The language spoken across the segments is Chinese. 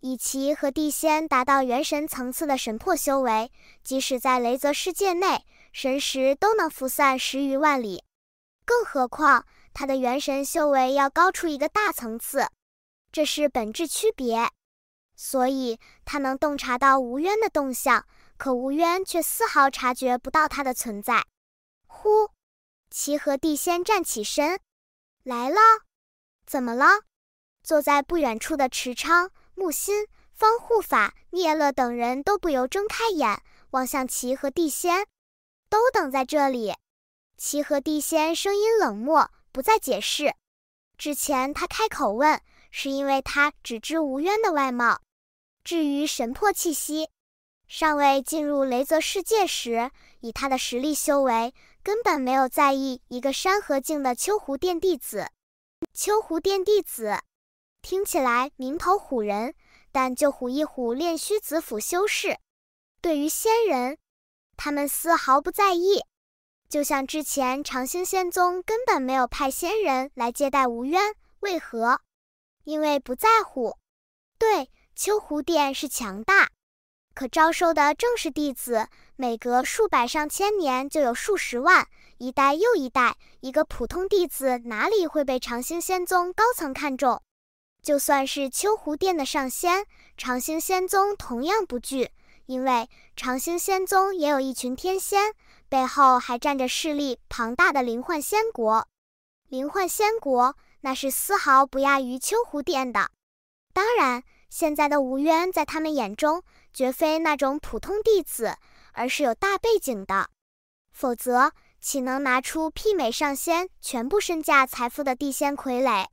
以其和地仙达到元神层次的神魄修为，即使在雷泽世界内，神识都能浮散十余万里，更何况他的元神修为要高出一个大层次，这是本质区别。所以他能洞察到无渊的动向，可无渊却丝毫察觉不到他的存在。呼，齐和地仙站起身，来了，怎么了？坐在不远处的池昌。木心、方护法、聂乐等人都不由睁开眼，望向齐和地仙，都等在这里。齐和地仙声音冷漠，不再解释。之前他开口问，是因为他只知吴渊的外貌，至于神魄气息，尚未进入雷泽世界时，以他的实力修为，根本没有在意一个山河境的秋湖殿弟子。秋湖殿弟子。听起来名头唬人，但就唬一唬练虚子府修士。对于仙人，他们丝毫不在意。就像之前长兴仙宗根本没有派仙人来接待吴渊，为何？因为不在乎。对，秋湖殿是强大，可招收的正式弟子，每隔数百上千年就有数十万，一代又一代。一个普通弟子哪里会被长兴仙宗高层看中？就算是秋湖殿的上仙，长兴仙宗同样不惧，因为长兴仙宗也有一群天仙，背后还站着势力庞大的灵幻仙国。灵幻仙国那是丝毫不亚于秋湖殿的。当然，现在的吴渊在他们眼中绝非那种普通弟子，而是有大背景的，否则岂能拿出媲美上仙全部身价财富的地仙傀儡？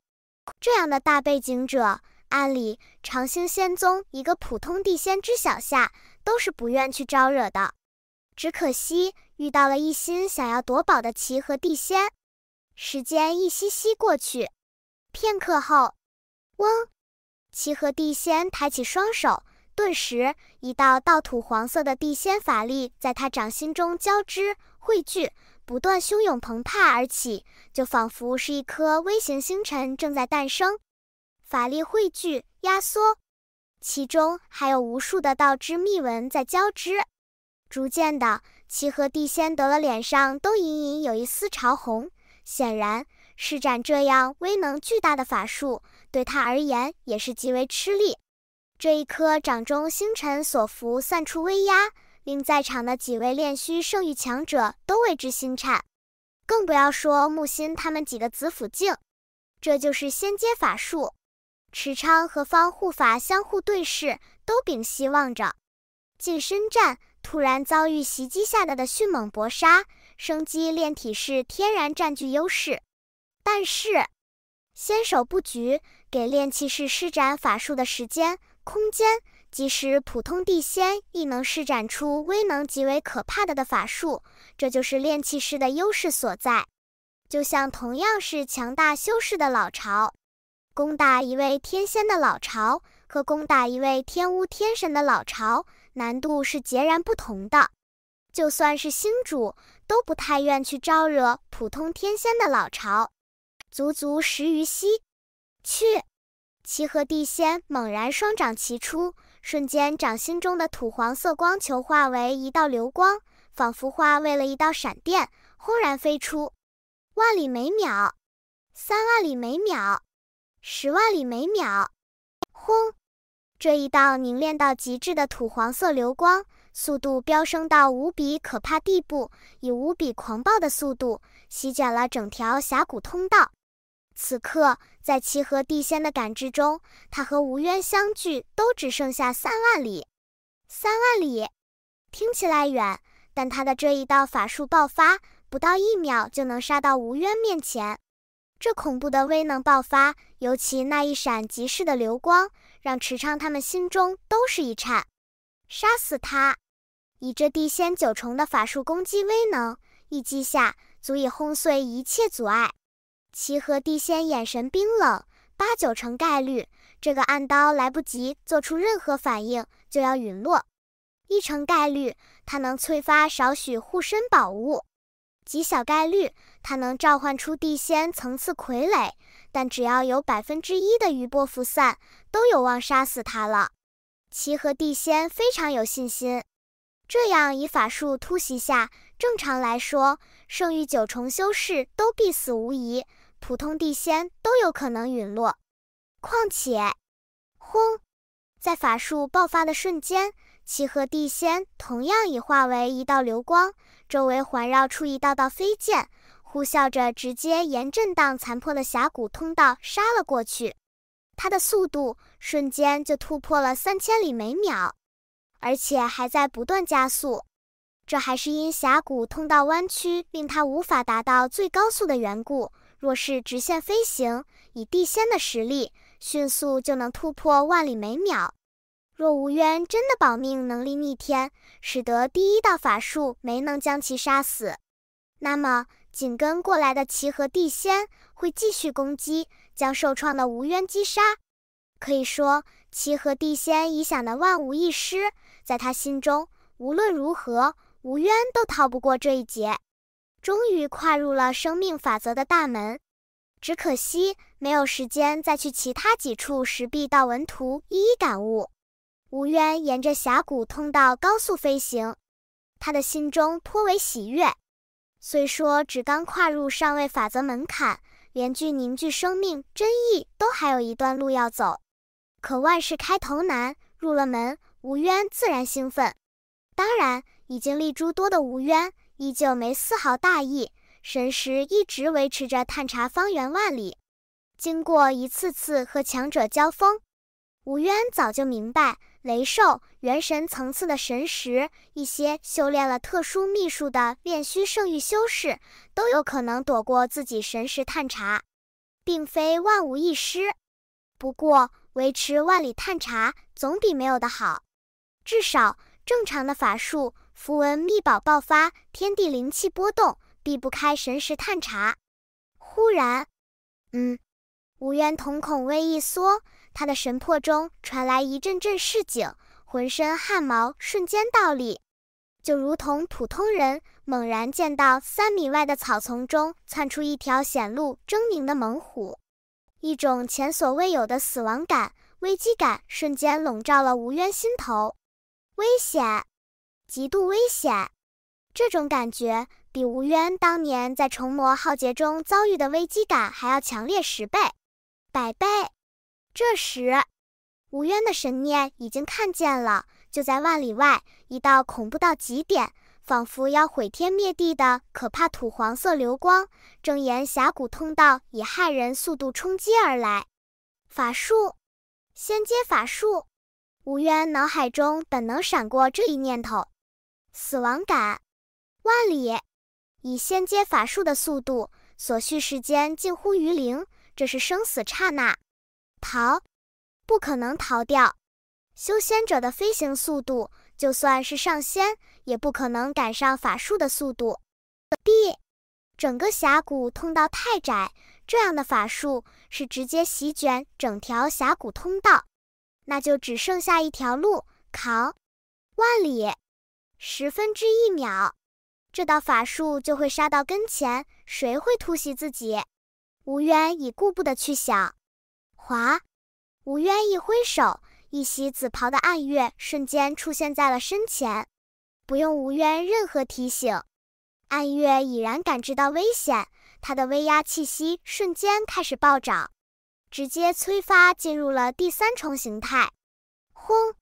这样的大背景者，按理长兴仙宗一个普通地仙知晓下，都是不愿去招惹的。只可惜遇到了一心想要夺宝的齐和地仙。时间一息息过去，片刻后，嗡，齐和地仙抬起双手，顿时一道道土黄色的地仙法力在他掌心中交织汇聚。不断汹涌澎湃而起，就仿佛是一颗微型星辰正在诞生。法力汇聚、压缩，其中还有无数的道之秘纹在交织。逐渐的，其和地仙得了脸上都隐隐有一丝潮红。显然，施展这样威能巨大的法术，对他而言也是极为吃力。这一颗掌中星辰所浮散出威压。令在场的几位炼虚圣域强者都为之心颤，更不要说木心他们几个紫府境。这就是仙阶法术。池昌和方护法相互对视，都屏息望着。近身战突然遭遇袭击，下的的迅猛搏杀，生机炼体式天然占据优势。但是，先手布局给炼气士施展法术的时间、空间。即使普通地仙亦能施展出威能极为可怕的的法术，这就是炼气师的优势所在。就像同样是强大修士的老巢，攻打一位天仙的老巢和攻打一位天巫天神的老巢，难度是截然不同的。就算是星主，都不太愿去招惹普通天仙的老巢。足足十余息，去！齐和地仙猛然双掌齐出。瞬间，掌心中的土黄色光球化为一道流光，仿佛化为了一道闪电，轰然飞出。万里每秒，三万里每秒，十万里每秒，轰！这一道凝练到极致的土黄色流光，速度飙升到无比可怕地步，以无比狂暴的速度席卷了整条峡谷通道。此刻，在齐和地仙的感知中，他和吴渊相距都只剩下三万里。三万里，听起来远，但他的这一道法术爆发，不到一秒就能杀到吴渊面前。这恐怖的威能爆发，尤其那一闪即逝的流光，让池昌他们心中都是一颤。杀死他，以这地仙九重的法术攻击威能，一击下足以轰碎一切阻碍。齐和地仙眼神冰冷，八九成概率，这个暗刀来不及做出任何反应就要陨落；一成概率，他能催发少许护身宝物；极小概率，他能召唤出地仙层次傀儡。但只要有百分之一的余波浮散，都有望杀死他了。齐和地仙非常有信心，这样以法术突袭下，正常来说，圣域九重修士都必死无疑。普通地仙都有可能陨落，况且，轰，在法术爆发的瞬间，齐和地仙同样已化为一道流光，周围环绕出一道道飞剑，呼啸着直接沿震荡残破的峡谷通道杀了过去。他的速度瞬间就突破了三千里每秒，而且还在不断加速。这还是因峡谷通道弯曲令他无法达到最高速的缘故。若是直线飞行，以地仙的实力，迅速就能突破万里每秒。若吴渊真的保命能力逆天，使得第一道法术没能将其杀死，那么紧跟过来的齐和地仙会继续攻击，将受创的吴渊击杀。可以说，齐和地仙已想得万无一失，在他心中，无论如何，吴渊都逃不过这一劫。终于跨入了生命法则的大门，只可惜没有时间再去其他几处石壁道文图一一感悟。吴渊沿着峡谷通道高速飞行，他的心中颇为喜悦。虽说只刚跨入上位法则门槛，连具凝聚生命真意都还有一段路要走，可万事开头难，入了门，吴渊自然兴奋。当然，已经历诸多的吴渊。依旧没丝毫大意，神识一直维持着探查方圆万里。经过一次次和强者交锋，武渊早就明白，雷兽元神层次的神识，一些修炼了特殊秘术的炼虚圣域修士都有可能躲过自己神识探查，并非万无一失。不过，维持万里探查总比没有的好，至少正常的法术。符文秘宝爆发，天地灵气波动，避不开神识探查。忽然，嗯，无渊瞳孔微一缩，他的神魄中传来一阵阵市井，浑身汗毛瞬间倒立，就如同普通人猛然见到三米外的草丛中窜出一条显露狰狞的猛虎，一种前所未有的死亡感、危机感瞬间笼罩了吴渊心头，危险。极度危险，这种感觉比吴渊当年在虫魔浩劫中遭遇的危机感还要强烈十倍、百倍。这时，吴渊的神念已经看见了：就在万里外，一道恐怖到极点，仿佛要毁天灭地的可怕土黄色流光，正沿峡谷通道以骇人速度冲击而来。法术，仙阶法术。吴渊脑海中本能闪过这一念头。死亡感，万里以仙阶法术的速度，所需时间近乎于零，这是生死刹那。逃，不可能逃掉。修仙者的飞行速度，就算是上仙，也不可能赶上法术的速度。避，整个峡谷通道太窄，这样的法术是直接席卷整条峡谷通道，那就只剩下一条路，扛。万里。十分之一秒，这道法术就会杀到跟前。谁会突袭自己？吴渊已顾不得去想。哗！吴渊一挥手，一袭紫袍的暗月瞬间出现在了身前。不用吴渊任何提醒，暗月已然感知到危险，他的威压气息瞬间开始暴涨，直接催发进入了第三重形态。轰！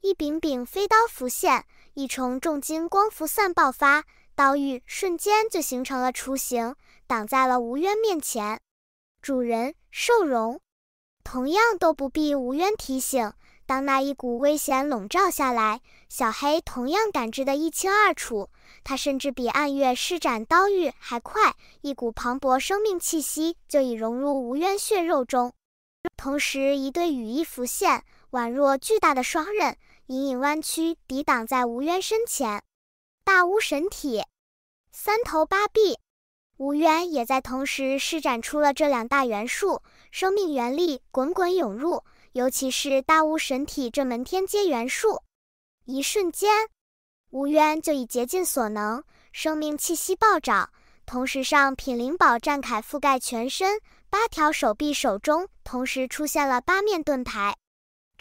一柄柄飞刀浮现。一重重金光浮散爆发，刀玉瞬间就形成了雏形，挡在了吴渊面前。主人兽荣，同样都不必吴渊提醒。当那一股危险笼罩下来，小黑同样感知得一清二楚。他甚至比暗月施展刀玉还快，一股磅礴生命气息就已融入吴渊血肉中。同时，一对羽翼浮现，宛若巨大的双刃。隐隐弯曲，抵挡在吴渊身前。大巫神体，三头八臂，吴渊也在同时施展出了这两大元术。生命元力滚滚涌入，尤其是大巫神体这门天阶元术。一瞬间，吴渊就已竭尽所能，生命气息暴涨，同时上品灵宝战铠覆盖全身，八条手臂手中同时出现了八面盾牌。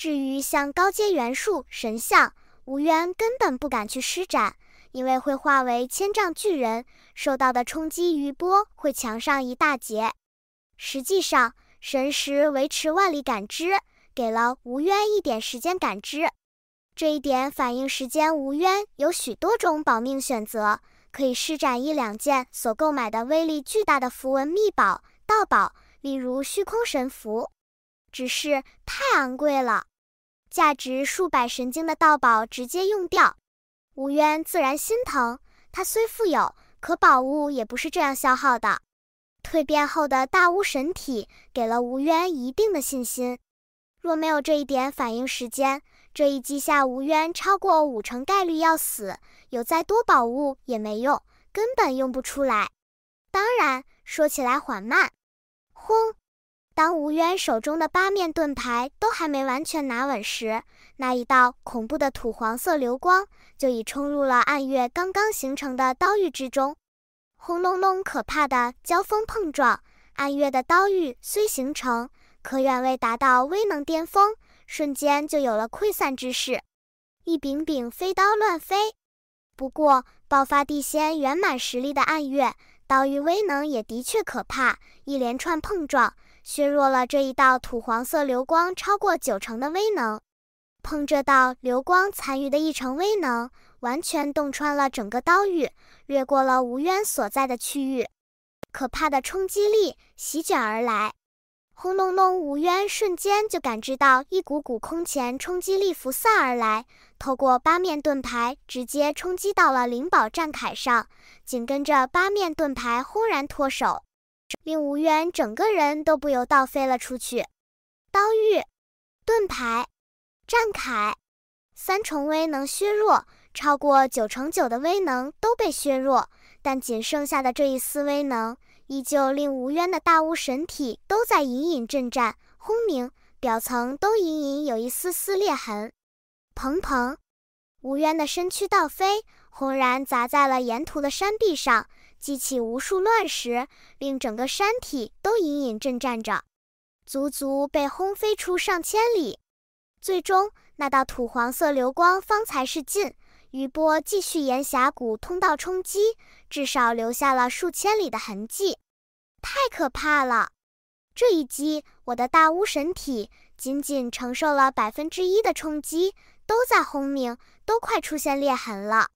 至于像高阶元素神像，吴渊根本不敢去施展，因为会化为千丈巨人，受到的冲击余波会强上一大截。实际上，神识维持万里感知，给了吴渊一点时间感知。这一点反映时间，吴渊有许多种保命选择，可以施展一两件所购买的威力巨大的符文秘宝道宝，例如虚空神符，只是太昂贵了。价值数百神经的道宝直接用掉，吴渊自然心疼。他虽富有，可宝物也不是这样消耗的。蜕变后的大巫神体给了吴渊一定的信心。若没有这一点反应时间，这一击下吴渊超过五成概率要死。有再多宝物也没用，根本用不出来。当然，说起来缓慢。轰！当吴渊手中的八面盾牌都还没完全拿稳时，那一道恐怖的土黄色流光就已冲入了暗月刚刚形成的刀域之中。轰隆隆，可怕的交锋碰撞，暗月的刀域虽形成，可远未达到威能巅峰，瞬间就有了溃散之势。一柄柄飞刀乱飞。不过，爆发地仙圆满实力的暗月刀域威能也的确可怕，一连串碰撞。削弱了这一道土黄色流光超过九成的威能，碰这道流光残余的一成威能，完全洞穿了整个刀域，掠过了吴渊所在的区域，可怕的冲击力席卷而来，轰隆隆！吴渊瞬间就感知到一股股空前冲击力浮散而来，透过八面盾牌直接冲击到了灵宝战铠上，紧跟着八面盾牌轰然脱手。令吴渊整个人都不由倒飞了出去，刀玉、盾牌、战铠，三重威能削弱，超过九成九的威能都被削弱，但仅剩下的这一丝威能，依旧令吴渊的大巫神体都在隐隐震颤、轰鸣，表层都隐隐有一丝丝裂痕。砰砰，吴渊的身躯倒飞，轰然砸在了沿途的山壁上。激起无数乱石，令整个山体都隐隐震颤着，足足被轰飞出上千里。最终，那道土黄色流光方才是尽，余波继续沿峡谷通道冲击，至少留下了数千里的痕迹。太可怕了！这一击，我的大巫神体仅仅承受了百分之一的冲击，都在轰鸣，都快出现裂痕了。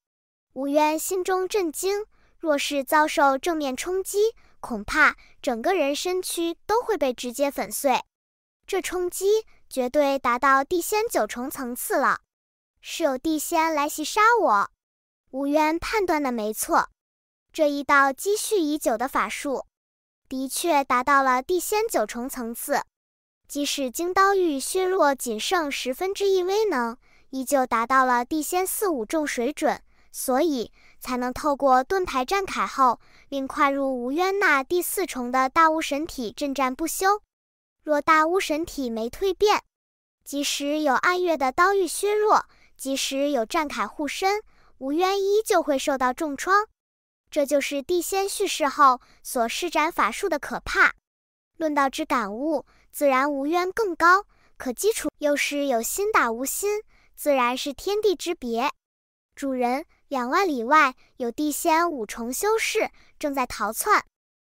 武渊心中震惊。若是遭受正面冲击，恐怕整个人身躯都会被直接粉碎。这冲击绝对达到地仙九重层次了，是有地仙来袭杀我。五渊判断的没错，这一道积蓄已久的法术，的确达到了地仙九重层次。即使金刀玉削弱仅剩十分之一威能，依旧达到了地仙四五重水准，所以。才能透过盾牌战铠后，令跨入无渊那第四重的大巫神体震战不休。若大巫神体没蜕变，即使有暗月的刀域削弱，即使有战铠护身，无渊依旧会受到重创。这就是地仙去世后所施展法术的可怕。论道之感悟，自然无渊更高，可基础又是有心打无心，自然是天地之别。主人。两万里外有地仙五重修士正在逃窜，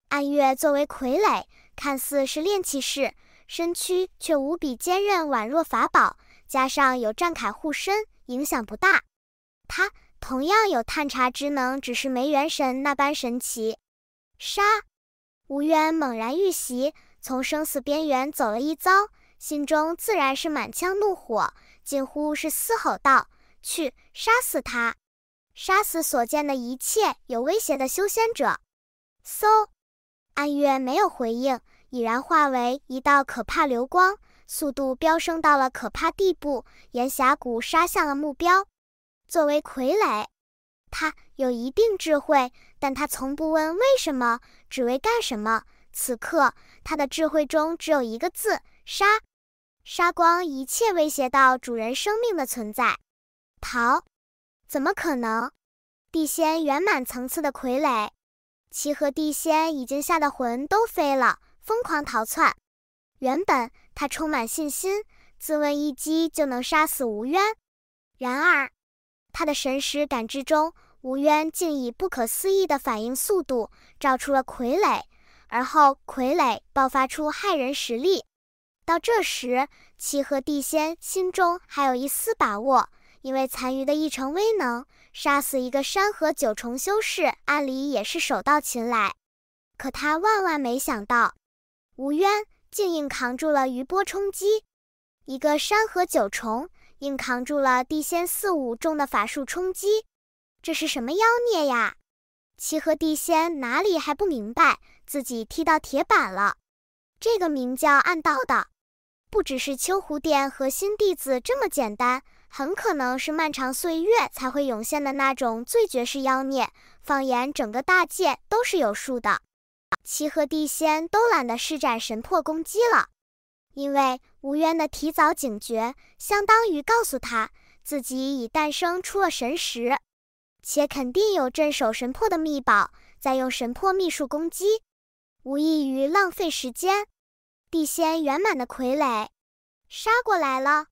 暗月作为傀儡，看似是炼气士，身躯却无比坚韧，宛若法宝，加上有战铠护身，影响不大。他同样有探查之能，只是没元神那般神奇。杀！吴渊猛然遇袭，从生死边缘走了一遭，心中自然是满腔怒火，近乎是嘶吼道：“去杀死他！”杀死所见的一切有威胁的修仙者。搜暗月没有回应，已然化为一道可怕流光，速度飙升到了可怕地步，沿峡谷杀向了目标。作为傀儡，他有一定智慧，但他从不问为什么，只为干什么。此刻，他的智慧中只有一个字：杀。杀光一切威胁到主人生命的存在。逃。怎么可能？地仙圆满层次的傀儡，齐和地仙已经吓得魂都飞了，疯狂逃窜。原本他充满信心，自问一击就能杀死吴渊。然而，他的神识感知中，吴渊竟以不可思议的反应速度照出了傀儡，而后傀儡爆发出骇人实力。到这时，齐和地仙心中还有一丝把握。因为残余的一成威能，杀死一个山河九重修士，按理也是手到擒来。可他万万没想到，吴渊竟硬扛住了余波冲击。一个山河九重，硬扛住了地仙四五重的法术冲击，这是什么妖孽呀？齐河地仙哪里还不明白自己踢到铁板了？这个名叫暗道的，不只是秋湖殿核心弟子这么简单。很可能是漫长岁月才会涌现的那种最绝世妖孽，放眼整个大界都是有数的。齐和地仙都懒得施展神魄攻击了，因为无渊的提早警觉，相当于告诉他自己已诞生出了神识，且肯定有镇守神魄的秘宝。再用神魄秘术攻击，无异于浪费时间。地仙圆满的傀儡杀过来了。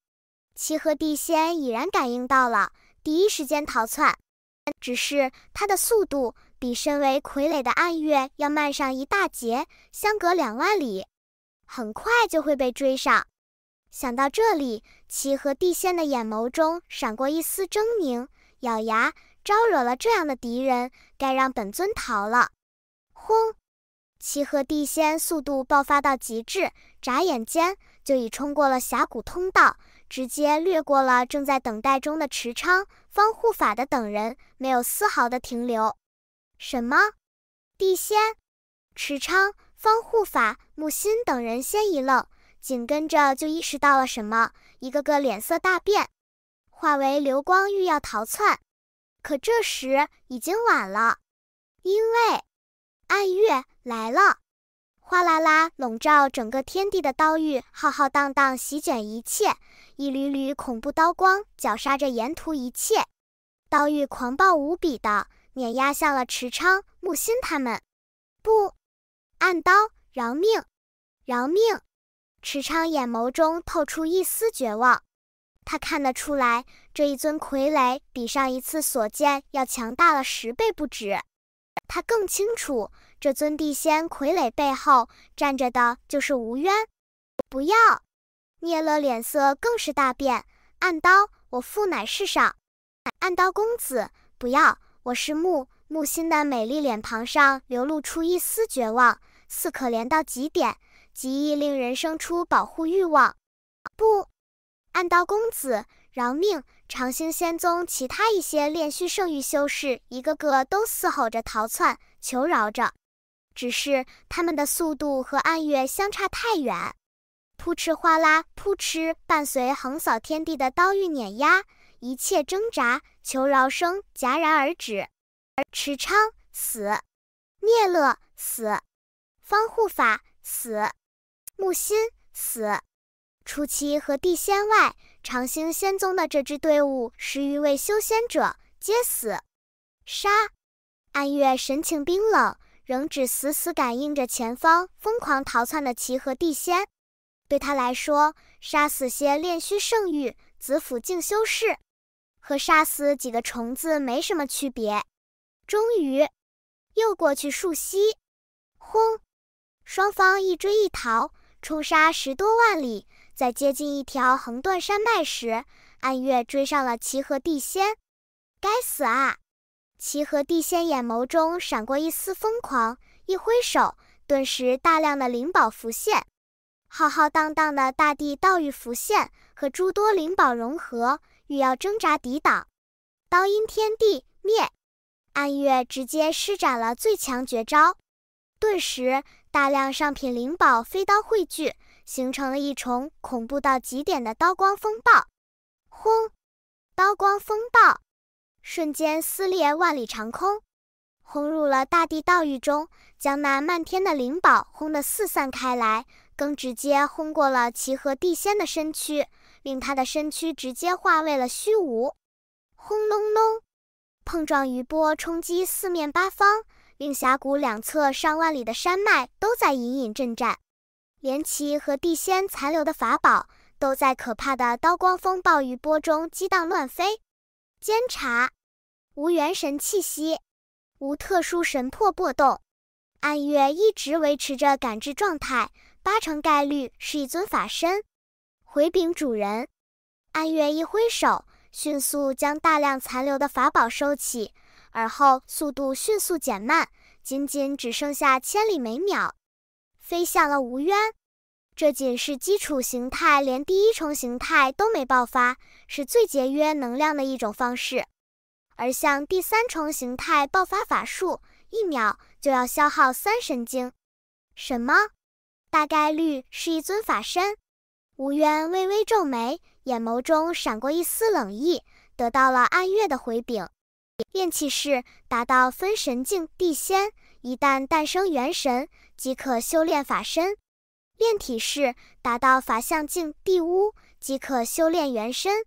齐河地仙已然感应到了，第一时间逃窜。只是他的速度比身为傀儡的暗月要慢上一大截，相隔两万里，很快就会被追上。想到这里，齐河地仙的眼眸中闪过一丝狰狞，咬牙：招惹了这样的敌人，该让本尊逃了。轰！齐河地仙速度爆发到极致，眨眼间就已冲过了峡谷通道。直接掠过了正在等待中的池昌方护法的等人，没有丝毫的停留。什么？地仙？池昌方护法、木心等人先一愣，紧跟着就意识到了什么，一个个脸色大变，化为流光欲要逃窜。可这时已经晚了，因为暗月来了。哗啦啦，笼罩整个天地的刀域浩浩荡荡，席卷一切。一缕缕恐怖刀光绞杀着沿途一切，刀域狂暴无比的碾压向了池昌、木心他们。不，暗刀饶命，饶命！池昌眼眸中透出一丝绝望，他看得出来，这一尊傀儡比上一次所见要强大了十倍不止。他更清楚，这尊地仙傀儡背后站着的就是吴渊。不要！聂勒脸色更是大变。暗刀，我父乃世上……暗刀公子，不要！我是木木心的美丽脸庞上流露出一丝绝望，似可怜到极点，极易令人生出保护欲望。不，暗刀公子。饶命！长兴仙宗其他一些炼虚圣域修士，一个个都嘶吼着逃窜，求饶着。只是他们的速度和暗月相差太远。扑哧哗啦，扑哧！伴随横扫天地的刀域碾压，一切挣扎、求饶声戛然而止。而迟昌死，聂乐死，方护法死，木心死，除七和地仙外。长兴仙宗的这支队伍，十余位修仙者皆死。杀，暗月神情冰冷，仍只死死感应着前方疯狂逃窜的齐和地仙。对他来说，杀死些炼虚圣域、紫府境修士，和杀死几个虫子没什么区别。终于，又过去数息。轰！双方一追一逃，冲杀十多万里。在接近一条横断山脉时，暗月追上了齐河地仙。该死啊！齐河地仙眼眸中闪过一丝疯狂，一挥手，顿时大量的灵宝浮现，浩浩荡荡的大地道域浮现，和诸多灵宝融合，欲要挣扎抵挡。刀音天地灭，暗月直接施展了最强绝招，顿时大量上品灵宝飞刀汇聚。形成了一重恐怖到极点的刀光风暴，轰！刀光风暴瞬间撕裂万里长空，轰入了大地道域中，将那漫天的灵宝轰得四散开来，更直接轰过了齐和地仙的身躯，令他的身躯直接化为了虚无。轰隆隆，碰撞余波冲击四面八方，令峡谷两侧上万里的山脉都在隐隐震颤。连齐和地仙残留的法宝，都在可怕的刀光风暴余波中激荡乱飞。监察，无元神气息，无特殊神魄波动。暗月一直维持着感知状态，八成概率是一尊法身。回禀主人，暗月一挥手，迅速将大量残留的法宝收起，而后速度迅速减慢，仅仅只剩下千里每秒。飞向了吴渊，这仅是基础形态，连第一重形态都没爆发，是最节约能量的一种方式。而像第三重形态爆发法术，一秒就要消耗三神经。什么？大概率是一尊法身。吴渊微微皱眉，眼眸中闪过一丝冷意，得到了暗月的回禀：炼气士达到分神境，地仙。一旦诞生元神，即可修炼法身、炼体式，达到法相境地屋，即可修炼元身。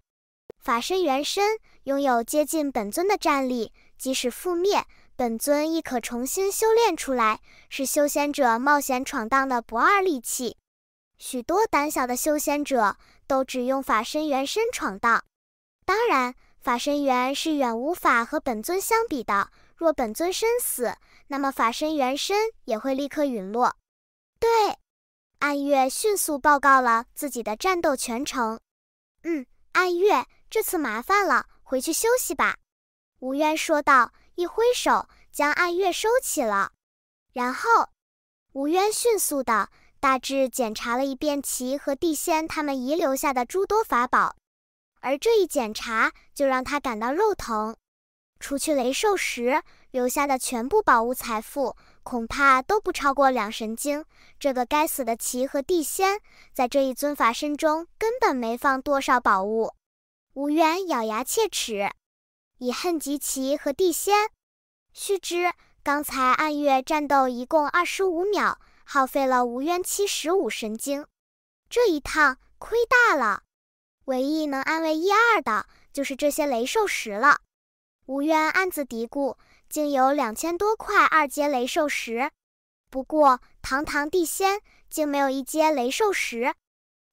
法身元身拥有接近本尊的战力，即使覆灭，本尊亦可重新修炼出来，是修仙者冒险闯荡的不二利器。许多胆小的修仙者都只用法身元身闯荡，当然，法身元是远无法和本尊相比的。若本尊身死，那么法身原身也会立刻陨落。对，暗月迅速报告了自己的战斗全程。嗯，暗月这次麻烦了，回去休息吧。吴渊说道，一挥手将暗月收起了。然后，吴渊迅速的大致检查了一遍其和地仙他们遗留下的诸多法宝，而这一检查就让他感到肉疼。除去雷兽石留下的全部宝物财富，恐怕都不超过两神经。这个该死的奇和地仙，在这一尊法身中根本没放多少宝物。吴渊咬牙切齿，以恨及奇和地仙。须知，刚才暗月战斗一共二十五秒，耗费了吴渊七十五神经，这一趟亏大了。唯一能安慰一二的，就是这些雷兽石了。吴渊暗自嘀咕：“竟有两千多块二阶雷兽石，不过堂堂地仙竟没有一阶雷兽石。”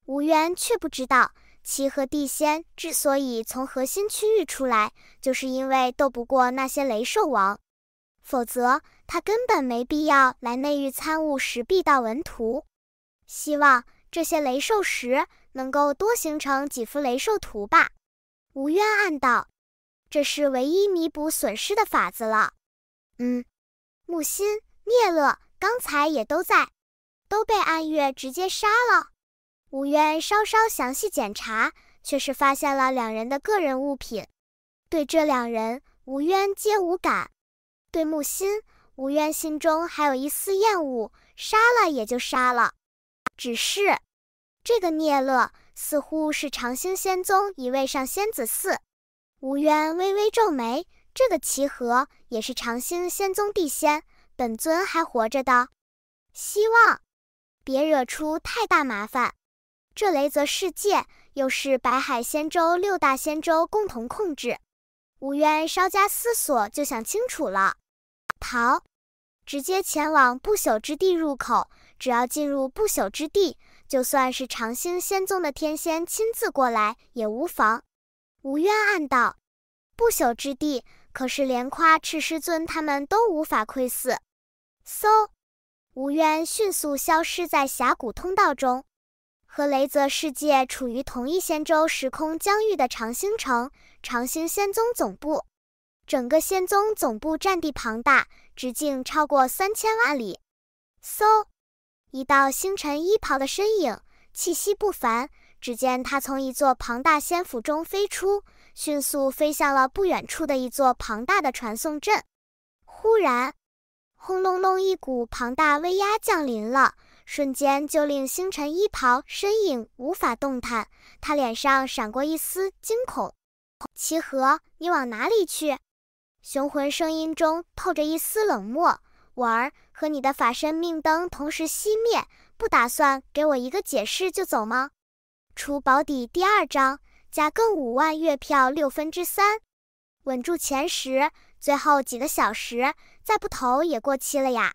吴渊却不知道，其和地仙之所以从核心区域出来，就是因为斗不过那些雷兽王，否则他根本没必要来内域参悟石壁道文图。希望这些雷兽石能够多形成几幅雷兽图吧，吴渊暗道。这是唯一弥补损失的法子了。嗯，木心、聂乐刚才也都在，都被暗月直接杀了。吴渊稍稍详细检查，却是发现了两人的个人物品。对这两人，吴渊皆无感。对木心，吴渊心中还有一丝厌恶，杀了也就杀了。只是，这个聂乐似乎是长兴仙宗一位上仙子嗣。吴渊微微皱眉，这个齐和也是长兴仙宗地仙本尊还活着的，希望别惹出太大麻烦。这雷泽世界又是白海仙洲六大仙洲共同控制，吴渊稍加思索就想清楚了：逃，直接前往不朽之地入口。只要进入不朽之地，就算是长兴仙宗的天仙亲自过来也无妨。吴渊暗道：“不朽之地，可是连夸赤师尊他们都无法窥伺。”嗖，吴渊迅速消失在峡谷通道中。和雷泽世界处于同一仙舟时空疆域的长兴城，长兴仙宗总部。整个仙宗总部占地庞大，直径超过三千万里。嗖，一道星辰衣袍的身影，气息不凡。只见他从一座庞大仙府中飞出，迅速飞向了不远处的一座庞大的传送阵。忽然，轰隆隆，一股庞大威压降临了，瞬间就令星辰衣袍身影无法动弹。他脸上闪过一丝惊恐：“齐河，你往哪里去？”雄浑声音中透着一丝冷漠：“我儿和你的法身命灯同时熄灭，不打算给我一个解释就走吗？”除保底第二张，加更五万月票六分之三，稳住前十。最后几个小时再不投也过期了呀！